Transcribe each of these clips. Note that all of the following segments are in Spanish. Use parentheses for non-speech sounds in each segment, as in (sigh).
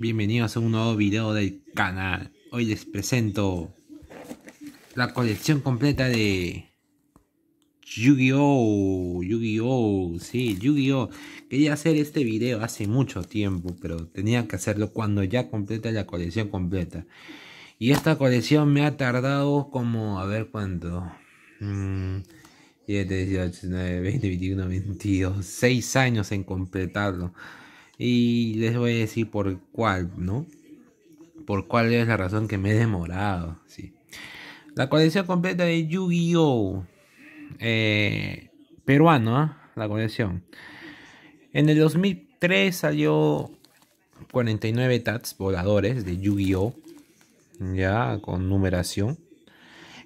Bienvenidos a un nuevo video del canal. Hoy les presento la colección completa de Yu-Gi-Oh! Yu-Gi-Oh! Sí, Yu-Gi-Oh! Quería hacer este video hace mucho tiempo, pero tenía que hacerlo cuando ya completa la colección completa. Y esta colección me ha tardado como, a ver cuánto. 7, 18, 19, 20, 21, 22, 6 años en completarlo. Y les voy a decir por cuál, ¿no? Por cuál es la razón que me he demorado, sí. La colección completa de Yu-Gi-Oh! Eh, peruano, ¿ah? La colección. En el 2003 salió 49 tats voladores de Yu-Gi-Oh! Ya, con numeración.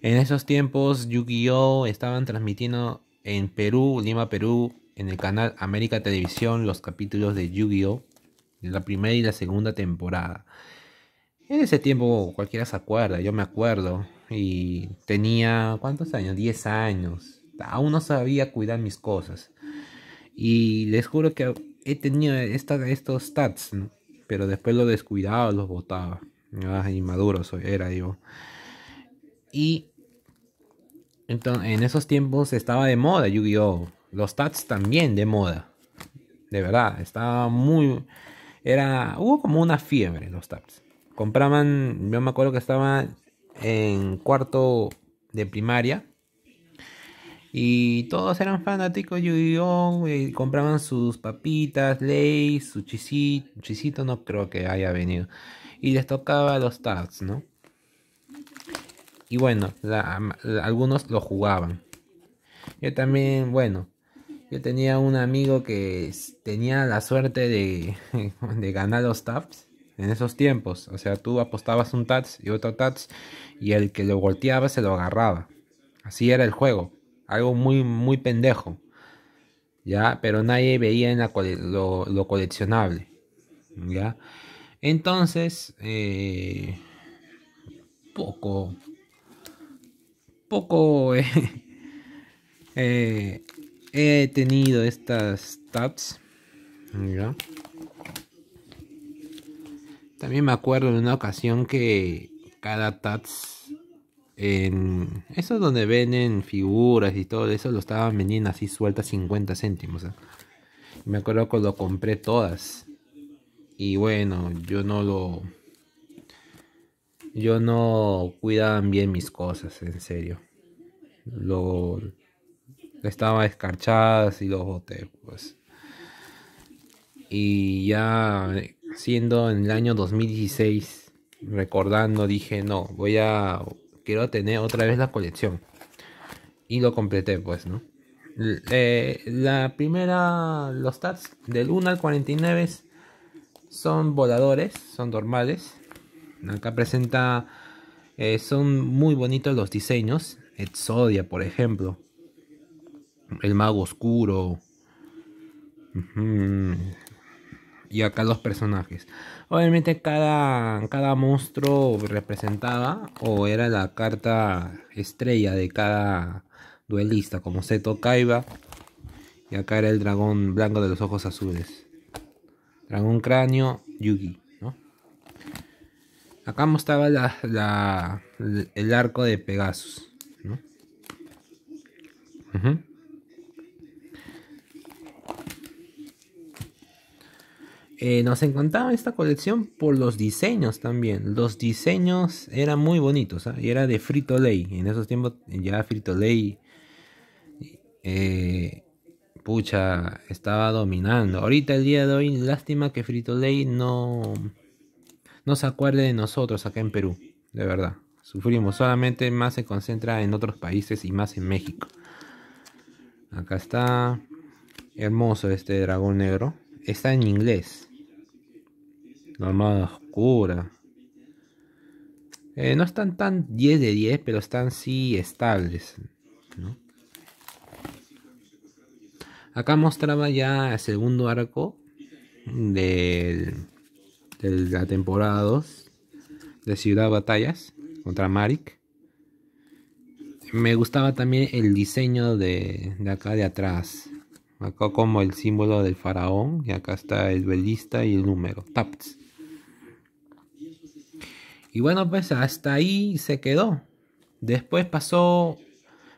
En esos tiempos, Yu-Gi-Oh! estaban transmitiendo en Perú, Lima, Perú, en el canal América Televisión los capítulos de Yu-Gi-Oh! La primera y la segunda temporada. En ese tiempo cualquiera se acuerda, yo me acuerdo. Y tenía, ¿cuántos años? 10 años. Aún no sabía cuidar mis cosas. Y les juro que he tenido estos stats, pero después los descuidaba, los botaba. Ah, inmaduro soy, era yo. Y entonces, en esos tiempos estaba de moda Yu-Gi-Oh! Los tats también de moda. De verdad, estaba muy... Era... Hubo como una fiebre los tats. Compraban, yo me acuerdo que estaba en cuarto de primaria. Y todos eran fanáticos de Yu-Gi-Oh! Y compraban sus papitas, Ley, su chisito. Chisito no creo que haya venido. Y les tocaba los tats, ¿no? Y bueno, algunos lo jugaban. Yo también, bueno, yo tenía un amigo que tenía la suerte de, (laughs) de ganar los taps en esos tiempos. O sea, tú apostabas un tats y otro tats y el que lo volteaba se lo agarraba. Así era el juego. Algo muy, muy pendejo. ¿Ya? Pero nadie veía en lo, coleccionable. ¿Ya? Entonces, eh, poco, poco, (laughs) eh, he tenido estas tabs. También me acuerdo en una ocasión que cada T.A.T.S. en eso donde venden figuras y todo eso lo estaban vendiendo así sueltas 50 céntimos. ¿eh? Me acuerdo que lo compré todas. Y bueno, yo no lo yo no cuidaban bien mis cosas, en serio. Lo estaba escarchadas y lo boté, pues. Y ya siendo en el año 2016, recordando, dije, no, voy a, quiero tener otra vez la colección. Y lo completé, pues, ¿no? Eh, la primera, los TARs del 1 al 49 son voladores, son normales. Acá presenta, eh, son muy bonitos los diseños. Exodia, por ejemplo el mago oscuro. Y acá los personajes. Obviamente cada, cada monstruo representaba o era la carta estrella de cada duelista, como Seto Kaiba. Y acá era el dragón blanco de los ojos azules. Dragón cráneo, Yugi. ¿no? Acá mostraba la, el arco de Pegasus. ¿no? Eh, nos encantaba esta colección por los diseños también. Los diseños eran muy bonitos ¿ah? y era de Frito Lay. En esos tiempos ya Frito Lay, eh, pucha, estaba dominando. Ahorita el día de hoy, lástima que Frito Lay no, no se acuerde de nosotros acá en Perú, de verdad. Sufrimos, solamente más se concentra en otros países y más en México. Acá está hermoso este dragón negro. Está en inglés Armada Oscura. Eh, no están tan 10 de 10, pero están sí estables. Acá mostraba ya el segundo arco de, la temporada 2 de Ciudad Batallas contra Marik. Me gustaba también el diseño de, acá de atrás. Acá como el símbolo del faraón y acá está el velista y el número. Taps. Y bueno, pues hasta ahí se quedó. Después pasó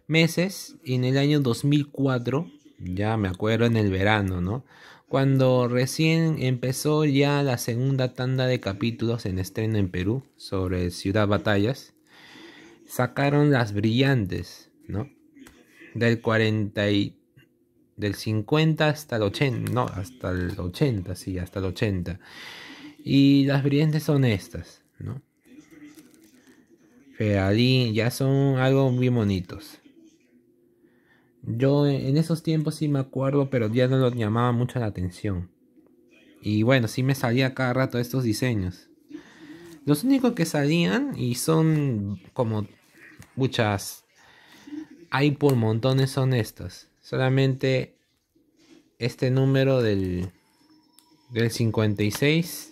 meses en el año 2004, ya me acuerdo en el verano, ¿no? Cuando recién empezó ya la segunda tanda de capítulos en estreno en Perú sobre Ciudad Batallas, sacaron las brillantes, ¿no? Del 40 y, del 50 hasta el 80, no, hasta el 80, sí, hasta el 80. Y las brillantes son estas, ¿no? allí ya son algo muy bonitos. Yo en esos tiempos sí me acuerdo, pero ya no los llamaba mucho la atención. Y bueno, sí me salía cada rato estos diseños. Los únicos que salían y son como muchas. Hay por montones son estos. Solamente este número del, del 56.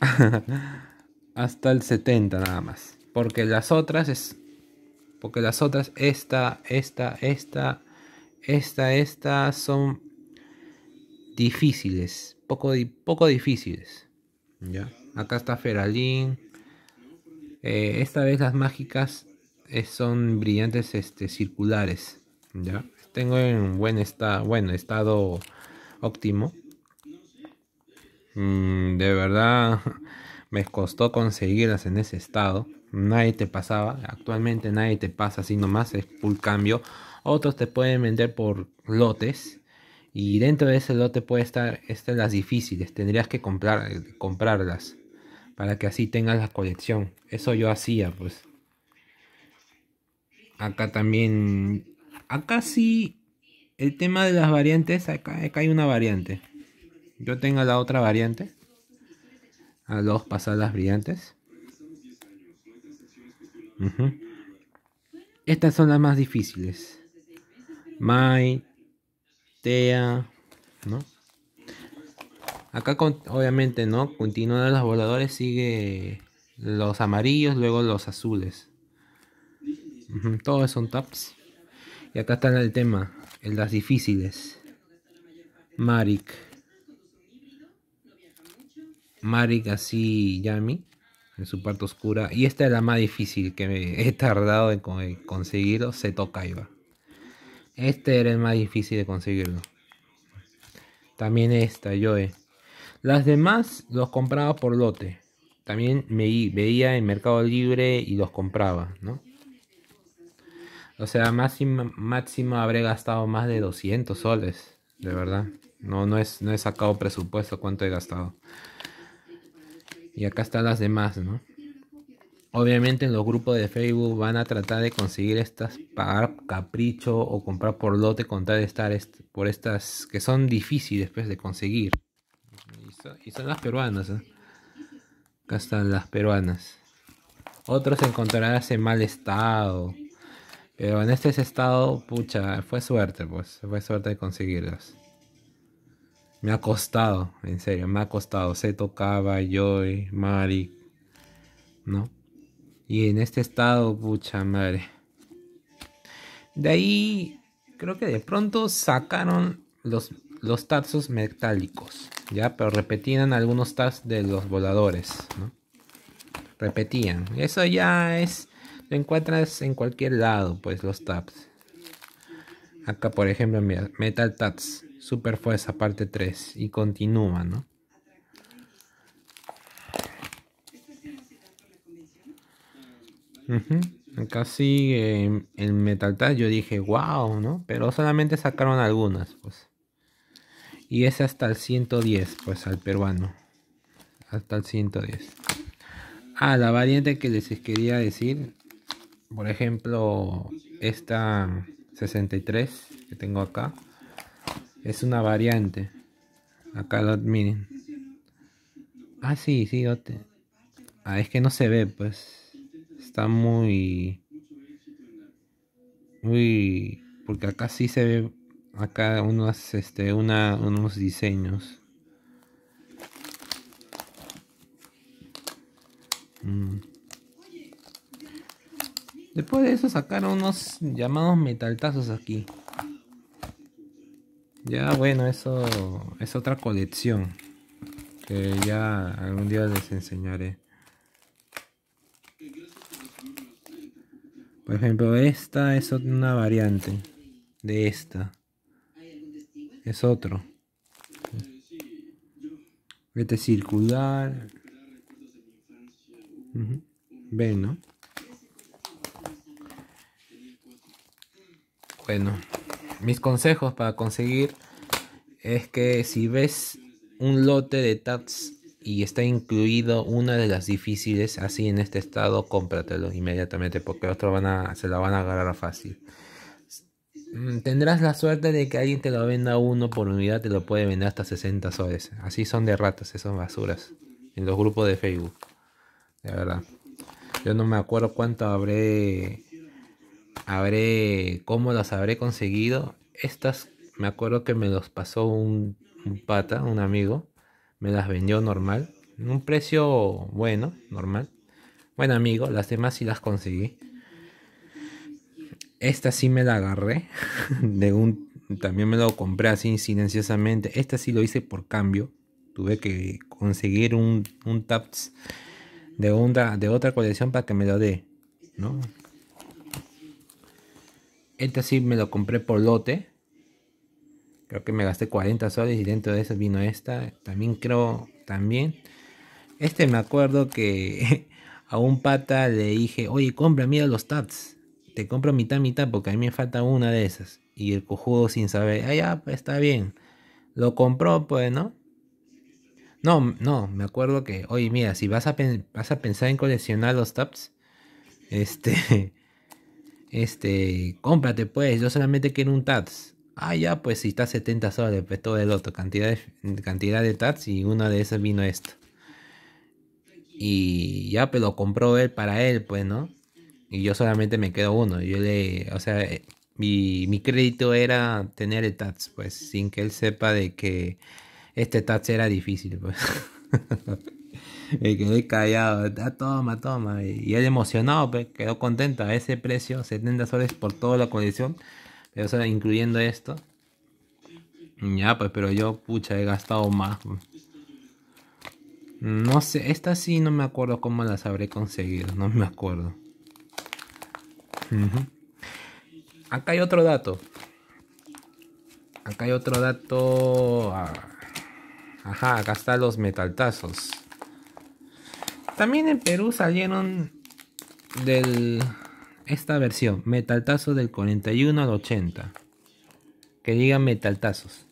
(laughs) hasta el 70 nada más. Porque las otras es. Porque las otras, esta, esta, esta, esta, esta, son difíciles. Poco, poco difíciles. ¿Ya? Acá está Feralín. Eh, esta vez las mágicas eh, son brillantes este, circulares. ¿Ya? Tengo en buen estado, bueno, estado óptimo. Mm, de verdad me costó conseguirlas en ese estado. Nadie te pasaba, actualmente nadie te pasa así nomás, es full cambio. Otros te pueden vender por lotes y dentro de ese lote puede estar estas las difíciles, tendrías que comprar, comprarlas para que así tengas la colección. Eso yo hacía, pues. Acá también acá sí el tema de las variantes, acá, acá hay una variante. Yo tengo la otra variante a dos pasadas brillantes. Estas son las más difíciles. Mai, Tea, Acá obviamente, ¿no? Continúan los voladores, sigue los amarillos, luego los azules. Todos son tops Y acá está el tema, en las difíciles. Marik. Maric, así Yami en su parte oscura. Y esta es la más difícil que me he tardado en conseguirlo. Se toca Este era el más difícil de conseguirlo. También esta, Joe. Las demás los compraba por lote. También me veía en Mercado Libre y los compraba, ¿no? O sea, máximo, máximo habré gastado más de 200 soles, de verdad. No, no, es, no he sacado presupuesto cuánto he gastado. Y acá están las demás, ¿no? Obviamente en los grupos de Facebook van a tratar de conseguir estas, pagar capricho o comprar por lote con de estar por estas que son difíciles pues, de conseguir. Y son, las peruanas. ¿eh? Acá están las peruanas. Otros encontrarán en mal estado. Pero en este estado, pucha, fue suerte, pues. Fue suerte de conseguirlas. Me ha costado, en serio, me ha costado. Se tocaba Joy, Mari, ¿no? Y en este estado, pucha madre. De ahí, creo que de pronto sacaron los, los metálicos, ¿ya? Pero repetían algunos tazos de los voladores, ¿no? Repetían. Eso ya es... Lo encuentras en cualquier lado, pues, los tabs. Acá, por ejemplo, Metal Tabs. Super Fuerza parte 3 y continúa, ¿no? en, Metal Tag, yo dije, wow, ¿no? Pero solamente sacaron algunas, pues. Y es hasta el 110, pues, al peruano. Hasta el 110. Ah, la variante que les quería decir, por ejemplo, esta 63 que tengo acá. Es una variante. Acá lo miren. Ah, sí, sí, Ah, es que no se ve, pues. Está muy... Muy... Porque acá sí se ve... Acá unos, este, una, unos diseños. Mm. Después de eso sacaron unos llamados metaltazos aquí. Ya bueno, eso es otra colección que ya algún día les enseñaré. Por ejemplo, esta es una variante de esta. Es otro. Este circular. bueno Ven, ¿no? Bueno mis consejos para conseguir es que si ves un lote de tats y está incluido una de las difíciles así en este estado, cómpratelo inmediatamente porque otros van a, se la van a agarrar fácil. Mm, tendrás la suerte de que alguien te lo venda uno por unidad, te lo puede vender hasta 60 soles. Así son de ratas, esas basuras. En los grupos de Facebook. De verdad. Yo no me acuerdo cuánto habré habré, cómo las habré conseguido. Estas me acuerdo que me los pasó un, pata, un amigo, me las vendió normal, un precio bueno, normal. Bueno amigo, las demás sí las conseguí. Esta sí me la agarré. (laughs) De un, también me lo compré así silenciosamente. Esta sí lo hice por cambio. Tuve que conseguir un, un taps de, de otra colección para que me lo dé. ¿no? Este sí me lo compré por lote. Creo que me gasté 40 soles y dentro de eso vino esta. También creo, también. Este me acuerdo que (laughs) a un pata le dije, oye, compra, mira los tabs. Te compro mitad, mitad porque a mí me falta una de esas. Y el cojudo sin saber, ah, ya, pues, está bien. Lo compró, pues, ¿no? No, no, me acuerdo que, oye, mira, si vas a, vas a pensar en coleccionar los tabs, (laughs) este, este, cómprate pues, yo solamente quiero un TATS. Ah, ya, pues si está 70 soles, pues todo el otro, cantidad de, cantidad de TATS y uno de esos vino esto. Y ya, pues lo compró él para él, pues, ¿no? Y yo solamente me quedo uno. Yo le, o sea, eh, mi, mi crédito era tener el TATS, pues, sin que él sepa de que este TATS era difícil, pues. (laughs) (laughs) Y quedé callado. Ah, toma, toma. Y él emocionado, pues, quedó contenta. A ese precio, 70 soles por toda la colección. Pero, o sea, incluyendo esto. Ya, pues, pero yo, pucha, he gastado más. Pues. No sé, esta sí no me acuerdo cómo las habré conseguido. No me acuerdo. Acá hay otro dato. Acá hay otro dato. Ah, ajá, acá están los metaltazos. También en Perú salieron del esta versión, metaltazos del 41 al 80. Que digan metaltazos.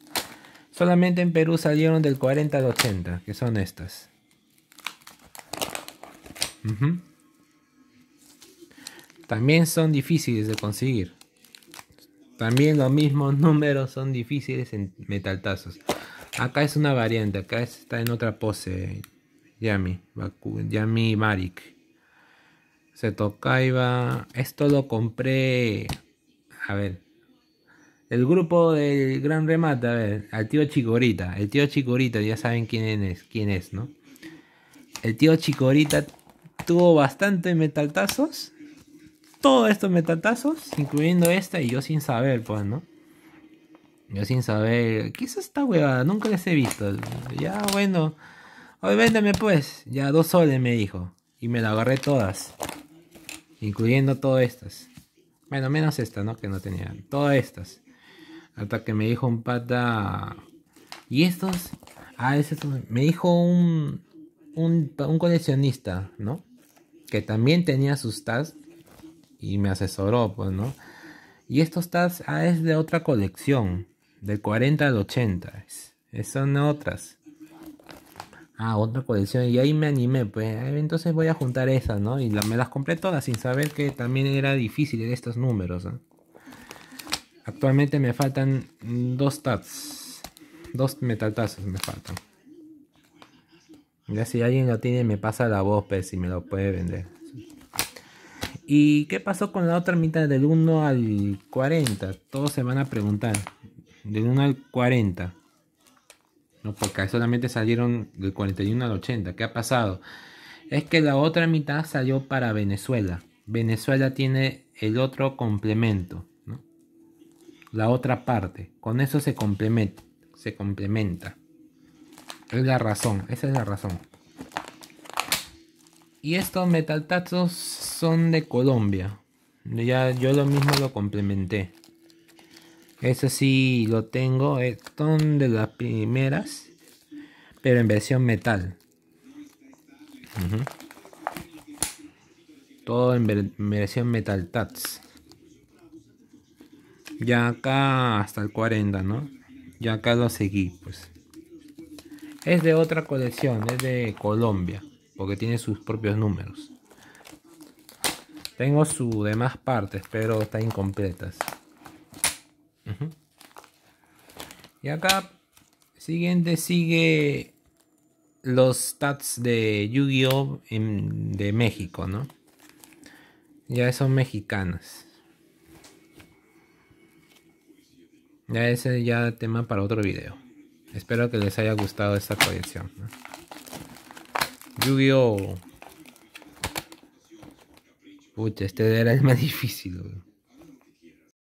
Solamente en Perú salieron del 40 al 80, que son estas. También son difíciles de conseguir. También los mismos (laughs) números son difíciles en metaltazos. Acá es una variante, acá está en otra pose. Yami, Yami Marik. Se iba Esto lo compré. A ver. El grupo del Gran Remate, a ver, al tío Chicorita. El tío Chicorita, ya saben quién es, quién es, ¿no? El tío Chicorita tuvo bastante metaltazos. Todos estos metaltazos, incluyendo esta, y yo sin saber, pues, ¿no? Yo sin saber, ¿qué es esta huevada? Nunca les he visto. Ya, bueno, Hoy véndeme pues. Ya dos soles me dijo. Y me la agarré todas. Incluyendo todas estas. Bueno, menos estas, ¿no? Que no tenía. Todas estas. Hasta que me dijo un pata. ¿Y estos? Ah, es Me dijo un, un, coleccionista, ¿no? Que también tenía sus tas Y me asesoró, pues, ¿no? Y estos tas ah, es de otra colección. De 40 al 80. son otras. Ah, otra colección. Y ahí me animé, pues entonces voy a juntar esas, ¿no? Y me las compré todas sin saber que también era difícil de estos números. ¿ah? Actualmente me faltan dos tats. Dos metatazos me faltan. Ya si alguien lo tiene me pasa la voz, pues si me lo puede vender. ¿Y qué pasó con la otra mitad del 1 al 40? Todos se van a preguntar. Del 1 al 40. No, porque solamente salieron del 41 al 80. ¿Qué ha pasado? Es que la otra mitad salió para Venezuela. Venezuela tiene el otro complemento, La otra parte. Con eso se complementa. Se complementa. Es la razón. Esa es la razón. Y estos metal tazos son de Colombia. Ya yo lo mismo lo complementé. Eso sí lo tengo, eh, son de las primeras, pero en versión metal. Todo en versión metal tats. Ya acá hasta el 40, ¿no? Ya acá lo seguí, pues. Es de otra colección, es de Colombia, porque tiene sus propios números. Tengo sus demás partes, pero están incompletas. Y acá, siguiente sigue los stats de Yu-Gi-Oh! de México, ¿no? Ya son mexicanas. Ya ese ya tema para otro video. Espero que les haya gustado esta colección. ¿no? Yu-Gi-Oh! Pucha, este era el más (laughs) difícil. Güey.